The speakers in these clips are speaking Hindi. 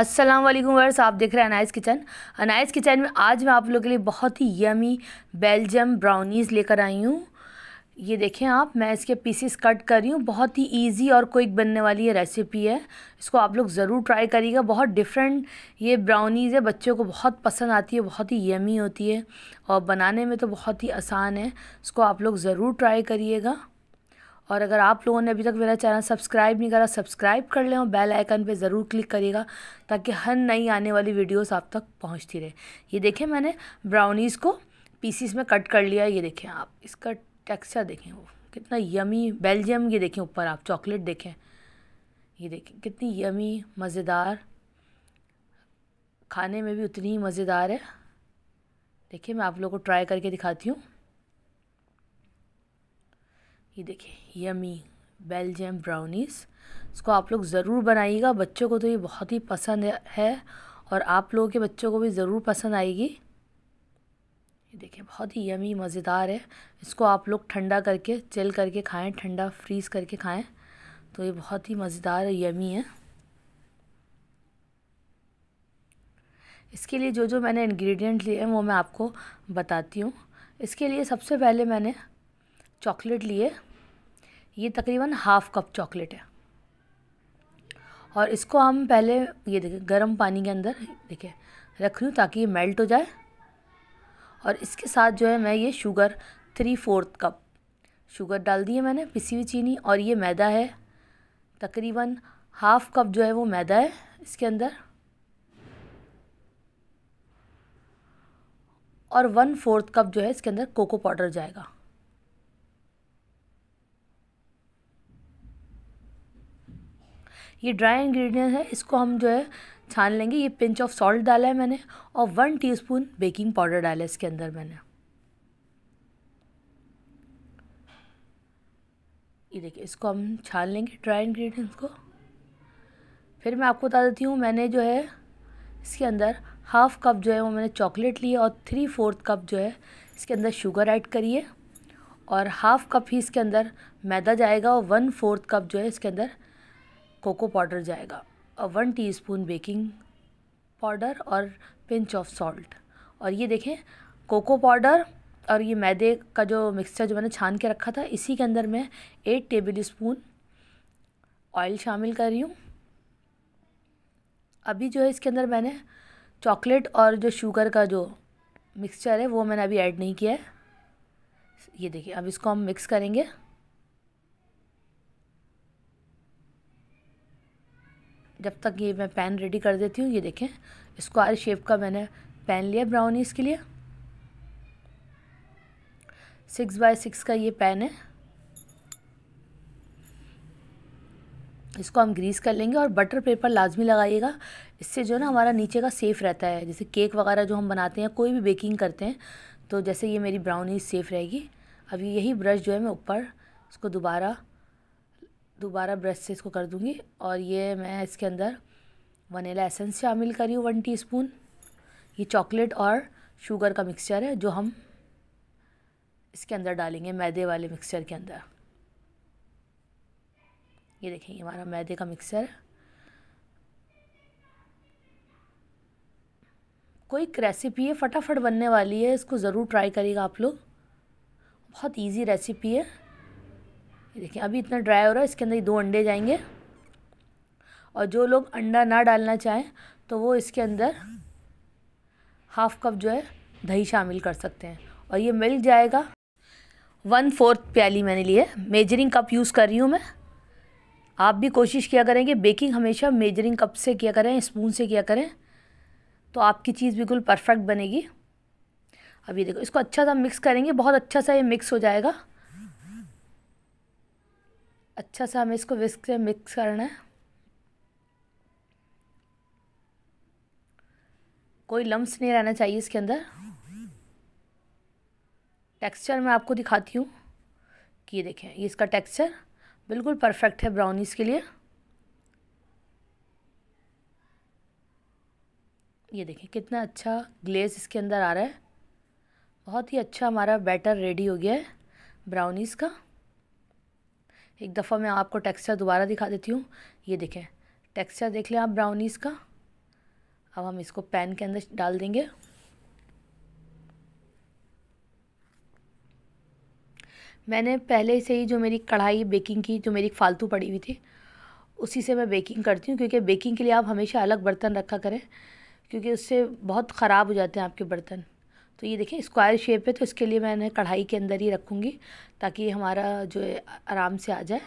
अस्सलाम वालेकुम वर्स आप देख रहे हैं अनाइस किचन अनाइस किचन में आज मैं आप लोगों के लिए बहुत ही यमी बेल्जियम ब्राउनीज़ लेकर आई हूँ ये देखें आप मैं इसके पीसेस कट कर रही हूँ बहुत ही इजी और क्विक बनने वाली ये रेसिपी है इसको आप लोग ज़रूर ट्राई करिएगा बहुत डिफरेंट ये ब्राउनीज़ है बच्चों को बहुत पसंद आती है बहुत ही यमी होती है और बनाने में तो बहुत ही आसान है इसको आप लोग ज़रूर ट्राई करिएगा और अगर आप लोगों ने अभी तक मेरा चैनल सब्सक्राइब नहीं करा सब्सक्राइब कर लें और बेल आइकन पे ज़रूर क्लिक करिएगा ताकि हर नई आने वाली वीडियोस आप तक पहुंचती रहे ये देखें मैंने ब्राउनीज़ को पीसीस में कट कर लिया ये देखें आप इसका टेक्स्चर देखें वो कितना यमी बेल्जियम ये देखें ऊपर आप चॉकलेट देखें ये देखें कितनी यमी मज़ेदार खाने में भी उतनी ही मज़ेदार है देखिए मैं आप लोगों को ट्राई करके दिखाती हूँ ये देखिए यमी बेल्जियम ब्राउनीस इसको आप लोग ज़रूर बनाइएगा बच्चों को तो ये बहुत ही पसंद है और आप लोगों के बच्चों को भी ज़रूर पसंद आएगी ये देखिए बहुत ही यमी मज़ेदार है इसको आप लोग ठंडा करके चिल करके खाएं ठंडा फ्रीज़ करके खाएं तो ये बहुत ही मज़ेदार यमी है इसके लिए जो जो मैंने इंग्रेडिएंट लिए हैं वो मैं आपको बताती हूँ इसके लिए सबसे पहले मैंने चॉकलेट लिए ये तकरीबन हाफ़ कप चॉकलेट है और इसको हम पहले ये देखिए गर्म पानी के अंदर देखिए रख रही हूँ ताकि ये मेल्ट हो जाए और इसके साथ जो है मैं ये sugar three fourth cup sugar डाल दी है मैंने पिसी हुई चीनी और ये मैदा है तकरीबन हाफ़ कप जो है वो मैदा है इसके अंदर और वन फोर्थ कप जो है इसके अंदर कोको पाउडर जाएगा ये ड्राई इंग्रेडिएंट है इसको हम जो है छान लेंगे ये पिंच ऑफ सॉल्ट डाला है मैंने और वन टीस्पून बेकिंग पाउडर डाला है इसके अंदर मैंने ये देखिए इसको हम छान लेंगे ड्राई इंग्रेडिएंट्स को फिर मैं आपको बता देती हूँ मैंने जो है इसके अंदर हाफ़ कप जो है वो मैंने चॉकलेट ली है और थ्री फोर्थ कप जो है इसके अंदर शुगर ऐड करिए और हाफ़ कप ही इसके अंदर मैदा जाएगा और वन फोर्थ कप जो है इसके अंदर कोको पाउडर जाएगा वन टीस्पून बेकिंग पाउडर और पिंच ऑफ सॉल्ट और ये देखें कोको पाउडर और ये मैदे का जो मिक्सचर जो मैंने छान के रखा था इसी के अंदर मैं एट टेबल स्पून ऑयल शामिल कर रही हूँ अभी जो है इसके अंदर मैंने चॉकलेट और जो शुगर का जो मिक्सचर है वो मैंने अभी ऐड नहीं किया है ये देखिए अब इसको हम मिक्स करेंगे जब तक ये मैं पैन रेडी कर देती हूँ ये देखें स्क्वायर शेप का मैंने पैन लिया ब्राउनीज़ के लिए सिक्स बाय सिक्स का ये पैन है इसको हम ग्रीस कर लेंगे और बटर पेपर लाजमी लगाइएगा इससे जो ना हमारा नीचे का सेफ़ रहता है जैसे केक वगैरह जो हम बनाते हैं कोई भी बेकिंग करते हैं तो जैसे ये मेरी ब्राउनी सेफ़ रहेगी अभी यही ब्रश जो है मैं ऊपर इसको दोबारा दोबारा ब्रश से इसको कर दूँगी और ये मैं इसके अंदर वनीला एसेंस शामिल करी हूँ वन स्पून ये चॉकलेट और शुगर का मिक्सचर है जो हम इसके अंदर डालेंगे मैदे वाले मिक्सचर के अंदर ये देखेंगे हमारा मैदे का मिक्सचर कोई रेसिपी है फटाफट बनने वाली है इसको ज़रूर ट्राई करिएगा आप लोग बहुत इजी रेसिपी है ये देखिए अभी इतना ड्राई हो रहा है इसके अंदर दो अंडे जाएंगे और जो लोग अंडा ना डालना चाहें तो वो इसके अंदर हाफ कप जो है दही शामिल कर सकते हैं और ये मिल जाएगा वन फोर्थ प्याली मैंने लिए है मेजरिंग कप यूज़ कर रही हूँ मैं आप भी कोशिश किया करें कि बेकिंग हमेशा मेजरिंग कप से किया करें स्पून से किया करें तो आपकी चीज़ बिल्कुल परफेक्ट बनेगी अब ये देखो इसको अच्छा सा मिक्स करेंगे बहुत अच्छा सा ये मिक्स हो जाएगा अच्छा सा हमें इसको विस्क से मिक्स करना है कोई लम्स नहीं रहना चाहिए इसके अंदर टेक्सचर मैं आपको दिखाती हूँ कि ये देखें ये इसका टेक्सचर बिल्कुल परफेक्ट है ब्राउनीज़ के लिए ये देखें कितना अच्छा ग्लेज इसके अंदर आ रहा है बहुत ही अच्छा हमारा बैटर रेडी हो गया है ब्राउनीज़ का एक दफ़ा मैं आपको टेक्सचर दोबारा दिखा देती हूँ ये देखें टेक्सचर देख लें आप ब्राउनीज़ का अब हम इसको पैन के अंदर डाल देंगे मैंने पहले से ही जो मेरी कढ़ाई बेकिंग की जो मेरी फालतू पड़ी हुई थी उसी से मैं बेकिंग करती हूँ क्योंकि बेकिंग के लिए आप हमेशा अलग बर्तन रखा करें क्योंकि उससे बहुत ख़राब हो जाते हैं आपके बर्तन तो ये देखें स्क्वायर शेप है तो इसके लिए मैंने कढ़ाई के अंदर ही रखूँगी ताकि हमारा जो है आराम से आ जाए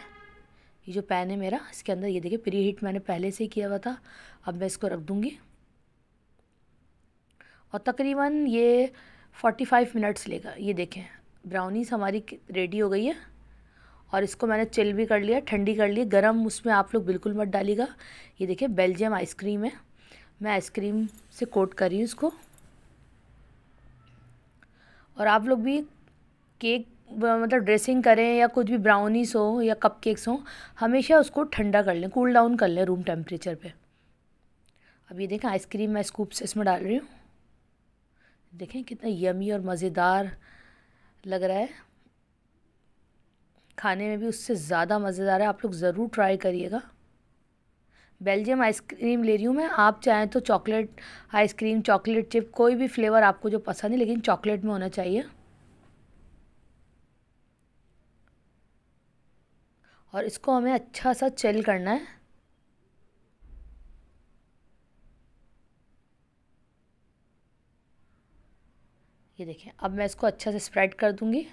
ये जो पैन है मेरा इसके अंदर ये देखिए प्री हीट मैंने पहले से ही किया हुआ था अब मैं इसको रख दूँगी और तकरीबन ये फोर्टी फाइव मिनट्स लेगा ये देखें ब्राउनीस हमारी रेडी हो गई है और इसको मैंने चिल भी कर लिया ठंडी कर ली गरम उसमें आप लोग बिल्कुल मत डालिएगा ये देखिए बेल्जियम आइसक्रीम है मैं आइसक्रीम से कोट कर रही हूँ इसको और आप लोग भी केक मतलब ड्रेसिंग करें या कुछ भी ब्राउनीस हो या कप केक्स हों हमेशा उसको ठंडा कर लें कूल डाउन कर लें रूम टेम्परेचर पे अब ये देखें आइसक्रीम मैं स्कूप से इसमें डाल रही हूँ देखें कितना यमी और मज़ेदार लग रहा है खाने में भी उससे ज़्यादा मज़ेदार है आप लोग ज़रूर ट्राई करिएगा बेल्जियम आइसक्रीम ले रही हूँ मैं आप चाहें तो चॉकलेट आइसक्रीम चॉकलेट चिप कोई भी फ्लेवर आपको जो पसंद है लेकिन चॉकलेट में होना चाहिए और इसको हमें अच्छा सा चिल करना है ये देखें अब मैं इसको अच्छा से स्प्रेड कर दूँगी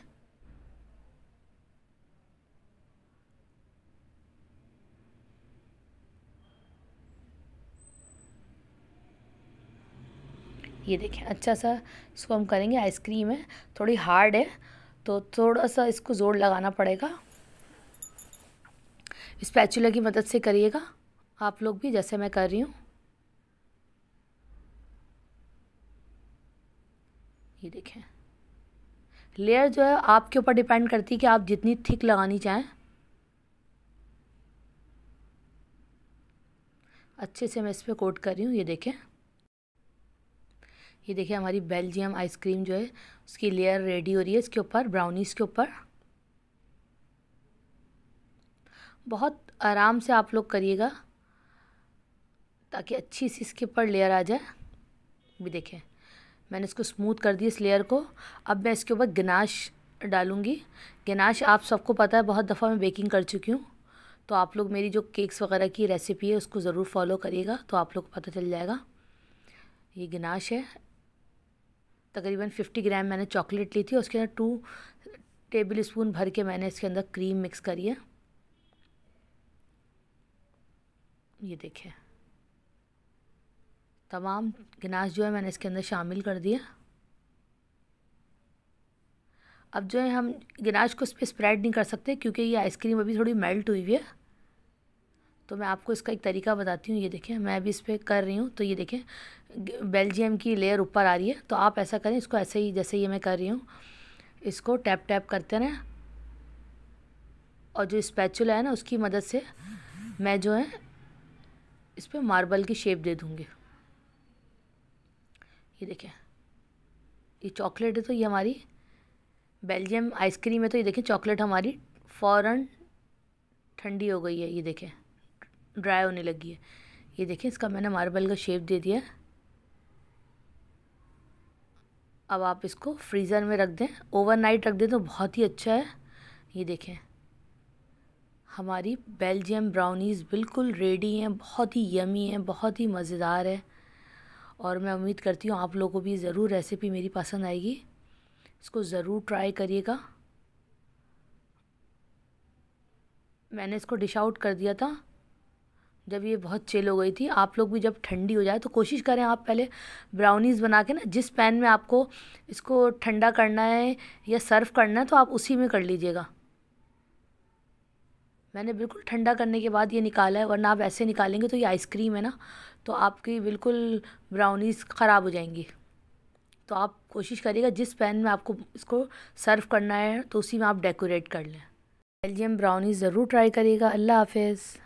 ये देखें अच्छा सा इसको हम करेंगे आइसक्रीम है थोड़ी हार्ड है तो थोड़ा सा इसको ज़ोर लगाना पड़ेगा स्पैचुला की मदद से करिएगा आप लोग भी जैसे मैं कर रही हूँ ये देखें लेयर जो है आपके ऊपर डिपेंड करती है कि आप जितनी थिक लगानी चाहें अच्छे से मैं इस पर कोट कर रही हूँ ये देखें ये देखिए हमारी बेल्जियम आइसक्रीम जो है उसकी लेयर रेडी हो रही है इसके ऊपर ब्राउनीज़ के ऊपर बहुत आराम से आप लोग करिएगा ताकि अच्छी सी इसके ऊपर लेयर आ जाए भी देखें मैंने इसको स्मूथ कर दिया इस लेयर को अब मैं इसके ऊपर गनाश डालूँगी गनाश आप सबको पता है बहुत दफ़ा मैं बेकिंग कर चुकी हूँ तो आप लोग मेरी जो केक्स वगैरह की रेसिपी है उसको ज़रूर फॉलो करिएगा तो आप लोग को पता चल जाएगा ये गनाश है तकरीबन फिफ्टी ग्राम मैंने चॉकलेट ली थी उसके अंदर टू टेबल स्पून भर के मैंने इसके अंदर क्रीम मिक्स करी है ये देखिए तमाम गिनास जो है मैंने इसके अंदर शामिल कर दिया अब जो है हम गिनाश को इस पर स्प्रेड नहीं कर सकते क्योंकि ये आइसक्रीम अभी थोड़ी मेल्ट हुई हुई है तो मैं आपको इसका एक तरीका बताती हूँ ये देखें मैं भी इस पर कर रही हूँ तो ये देखें बेल्जियम की लेयर ऊपर आ रही है तो आप ऐसा करें इसको ऐसे ही जैसे ये मैं कर रही हूँ इसको टैप टैप करते रहें और जो स्पैचुला है ना उसकी मदद से मैं जो है इस पर मार्बल की शेप दे दूँगी ये देखें ये चॉकलेट है तो ये हमारी बेल्जियम आइसक्रीम है तो ये देखें चॉकलेट हमारी फ़ौर ठंडी हो गई है ये देखें ड्राई होने लगी है ये देखें इसका मैंने मार्बल का शेप दे दिया अब आप इसको फ्रीज़र में रख दें ओवरनाइट रख दें तो बहुत ही अच्छा है ये देखें हमारी बेल्जियम ब्राउनीज़ बिल्कुल रेडी हैं बहुत ही यमी हैं बहुत ही मज़ेदार है और मैं उम्मीद करती हूँ आप लोगों को भी ज़रूर रेसिपी मेरी पसंद आएगी इसको ज़रूर ट्राई करिएगा मैंने इसको डिश आउट कर दिया था जब ये बहुत चेल हो गई थी आप लोग भी जब ठंडी हो जाए तो कोशिश करें आप पहले ब्राउनीज़ बना के ना जिस पैन में आपको इसको ठंडा करना है या सर्व करना है तो आप उसी में कर लीजिएगा मैंने बिल्कुल ठंडा करने के बाद ये निकाला है वरना आप ऐसे निकालेंगे तो ये आइसक्रीम है ना तो आपकी बिल्कुल ब्राउनीज़ ख़राब हो जाएंगी तो आप कोशिश करिएगा जिस पैन में आपको इसको सर्व करना है तो उसी में आप डेकोरेट कर लें बेल्जियम ब्राउनीज़ ज़रूर ट्राई करिएगा अल्लाह हाफिज़